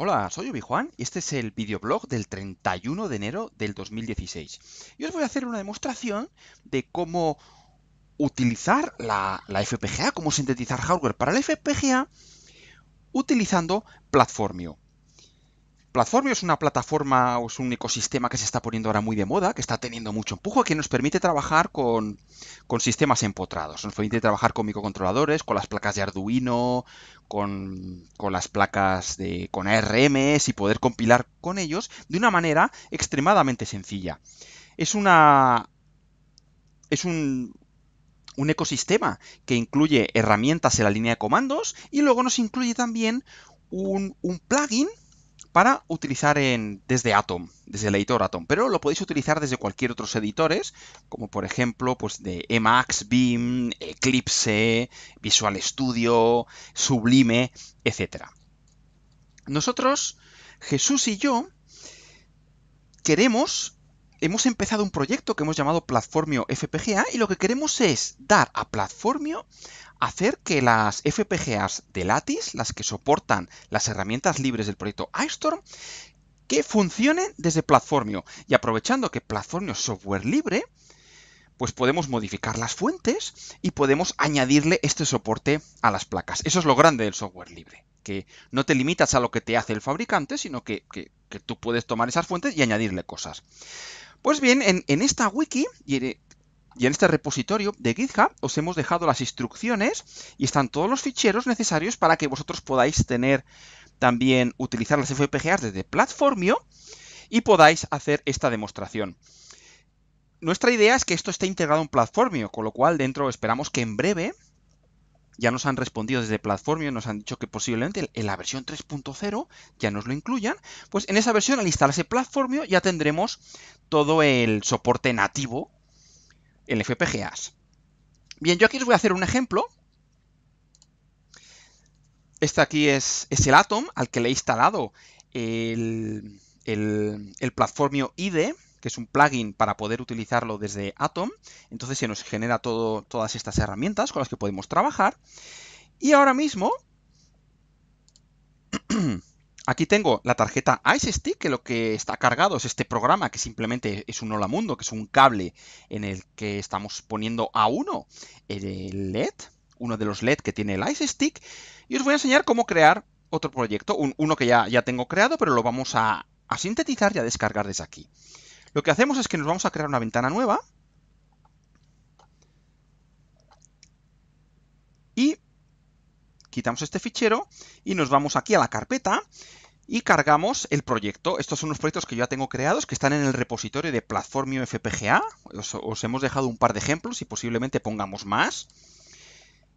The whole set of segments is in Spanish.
Hola, soy Obi-Juan y este es el videoblog del 31 de enero del 2016. Y os voy a hacer una demostración de cómo utilizar la, la FPGA, cómo sintetizar hardware para la FPGA utilizando Platformio. Platformio es una plataforma o es un ecosistema que se está poniendo ahora muy de moda, que está teniendo mucho empujo, que nos permite trabajar con, sistemas empotrados, nos permite trabajar con microcontroladores, con las placas de Arduino, con, con, las placas de, con ARMs y poder compilar con ellos de una manera extremadamente sencilla. Es una... Es un, un ecosistema que incluye herramientas en la línea de comandos y luego nos incluye también un, un plugin para utilizar en, desde Atom, desde el editor Atom, pero lo podéis utilizar desde cualquier otros editores, como por ejemplo pues de Emacs, Beam, Eclipse, Visual Studio, Sublime, etc. Nosotros, Jesús y yo, queremos, hemos empezado un proyecto que hemos llamado Platformio FPGA y lo que queremos es dar a Platformio hacer que las FPGAs de Lattice, las que soportan las herramientas libres del proyecto iStorm, que funcionen desde Platformio. Y aprovechando que Platformio es software libre, pues podemos modificar las fuentes y podemos añadirle este soporte a las placas. Eso es lo grande del software libre, que no te limitas a lo que te hace el fabricante, sino que, tú puedes tomar esas fuentes y añadirle cosas. Pues bien, en, en esta wiki y en este repositorio de GitHub os hemos dejado las instrucciones y están todos los ficheros necesarios para que vosotros podáis tener también utilizar las FPGAs desde Platformio y podáis hacer esta demostración. Nuestra idea es que esto esté integrado en Platformio, con lo cual dentro esperamos que en breve ya nos han respondido desde Platformio, nos han dicho que posiblemente en la versión 3.0 ya nos lo incluyan, pues en esa versión al instalar ese Platformio ya tendremos todo el soporte nativo el FPGAs. Bien, yo aquí os voy a hacer un ejemplo. Este aquí es, el Atom al que le he instalado el, el, platformio IDE, que es un plugin para poder utilizarlo desde Atom. Entonces se nos genera todo, todas estas herramientas con las que podemos trabajar. Y ahora mismo Aquí tengo la tarjeta Ice Stick, que lo que está cargado es este programa, que simplemente es un Hola Mundo, que es un cable en el que estamos poniendo a uno el LED, uno de los LED que tiene el Ice Stick. Y os voy a enseñar cómo crear otro proyecto, uno que ya, ya tengo creado, pero lo vamos a, a sintetizar y a descargar desde aquí. Lo que hacemos es que nos vamos a crear una ventana nueva. Y quitamos este fichero y nos vamos aquí a la carpeta y cargamos el proyecto. Estos son los proyectos que yo ya tengo creados, que están en el repositorio de Platformio FPGA. Os, hemos dejado un par de ejemplos y posiblemente pongamos más.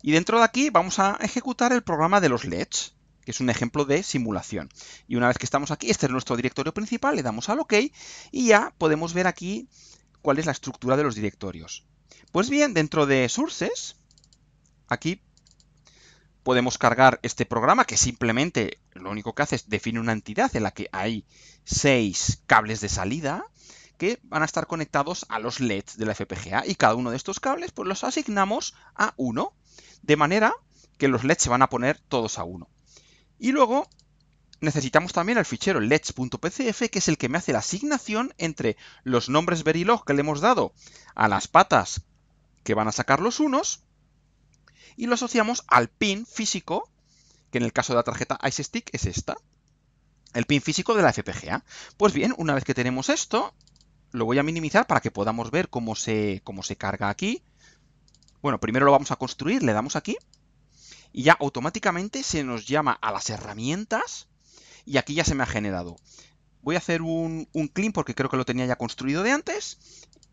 Y dentro de aquí vamos a ejecutar el programa de los LEDs, que es un ejemplo de simulación. Y una vez que estamos aquí, este es nuestro directorio principal, le damos al OK y ya podemos ver aquí cuál es la estructura de los directorios. Pues bien, dentro de Sources, aquí podemos cargar este programa que simplemente lo único que hace es define una entidad en la que hay seis cables de salida que van a estar conectados a los LEDs de la FPGA y cada uno de estos cables pues los asignamos a uno de manera que los LEDs se van a poner todos a uno. Y luego necesitamos también el fichero leds.pcf, que es el que me hace la asignación entre los nombres Verilog que le hemos dado a las patas que van a sacar los unos y lo asociamos al pin físico, que en el caso de la tarjeta Ice Stick es esta, el pin físico de la FPGA. Pues bien, una vez que tenemos esto, lo voy a minimizar para que podamos ver cómo se, cómo se carga aquí. Bueno, primero lo vamos a construir, le damos aquí, y ya automáticamente se nos llama a las herramientas, y aquí ya se me ha generado. Voy a hacer un, un clean porque creo que lo tenía ya construido de antes.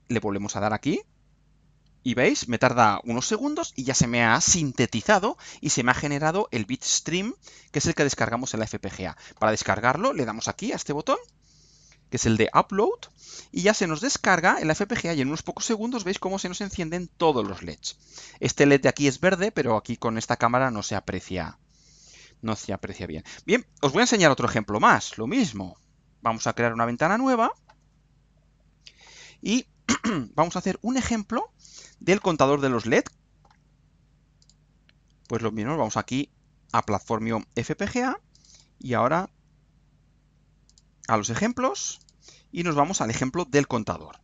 Le volvemos a dar aquí, y veis, me tarda unos segundos y ya se me ha sintetizado y se me ha generado el bitstream, que es el que descargamos en la FPGA. Para descargarlo le damos aquí a este botón, que es el de upload, y ya se nos descarga en la FPGA y en unos pocos segundos veis cómo se nos encienden todos los LEDs. Este LED de aquí es verde, pero aquí con esta cámara no se aprecia, no se aprecia bien. Bien, os voy a enseñar otro ejemplo más, lo mismo. Vamos a crear una ventana nueva y vamos a hacer un ejemplo del contador de los LED. Pues lo mismo, vamos aquí a Platformio FPGA y ahora a los ejemplos y nos vamos al ejemplo del contador.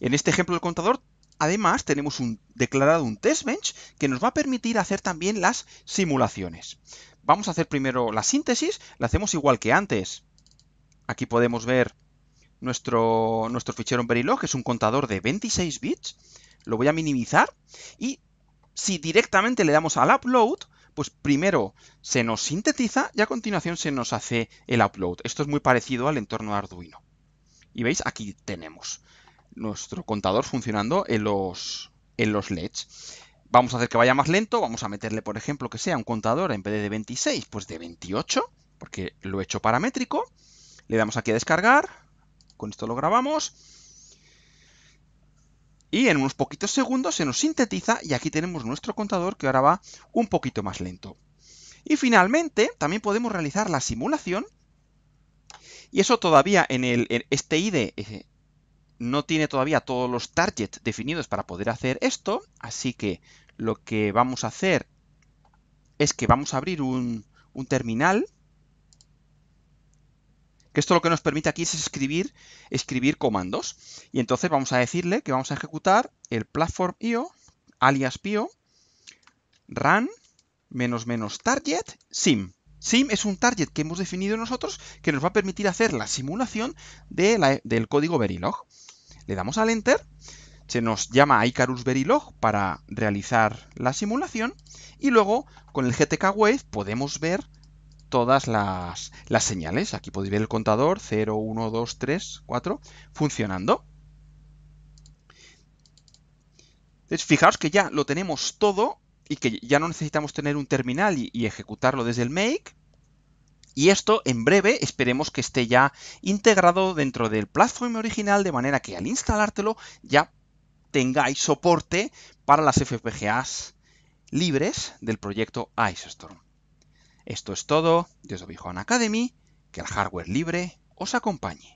En este ejemplo del contador, además, tenemos un, declarado un test bench que nos va a permitir hacer también las simulaciones. Vamos a hacer primero la síntesis, la hacemos igual que antes. Aquí podemos ver nuestro, nuestro fichero en Verilog, que es un contador de 26 bits. Lo voy a minimizar y si directamente le damos al upload, pues primero se nos sintetiza y a continuación se nos hace el upload. Esto es muy parecido al entorno de Arduino. Y veis, aquí tenemos nuestro contador funcionando en los, en los LEDs. Vamos a hacer que vaya más lento, vamos a meterle, por ejemplo, que sea un contador en vez de 26, pues de 28, porque lo he hecho paramétrico. Le damos aquí a descargar, con esto lo grabamos. Y en unos poquitos segundos se nos sintetiza y aquí tenemos nuestro contador que ahora va un poquito más lento. Y finalmente también podemos realizar la simulación. Y eso todavía en, el, este IDE eh, no tiene todavía todos los targets definidos para poder hacer esto. Así que lo que vamos a hacer es que vamos a abrir un, un terminal que esto lo que nos permite aquí es escribir, escribir comandos. Y entonces vamos a decirle que vamos a ejecutar el platform IO, alias pio, run, menos menos target, sim. Sim es un target que hemos definido nosotros que nos va a permitir hacer la simulación del código Verilog. Le damos al Enter, se nos llama Icarus Verilog para realizar la simulación y luego con el GTK Wave podemos ver todas las, señales. Aquí podéis ver el contador 0, 1, 2, 3, 4 funcionando. Entonces, fijaos que ya lo tenemos todo y que ya no necesitamos tener un terminal y, y ejecutarlo desde el make. Y esto en breve esperemos que esté ya integrado dentro del platform original de manera que al instalártelo ya tengáis soporte para las FPGAs libres del proyecto Icestorm. Esto es todo desde Obi Academy, que el hardware libre os acompañe.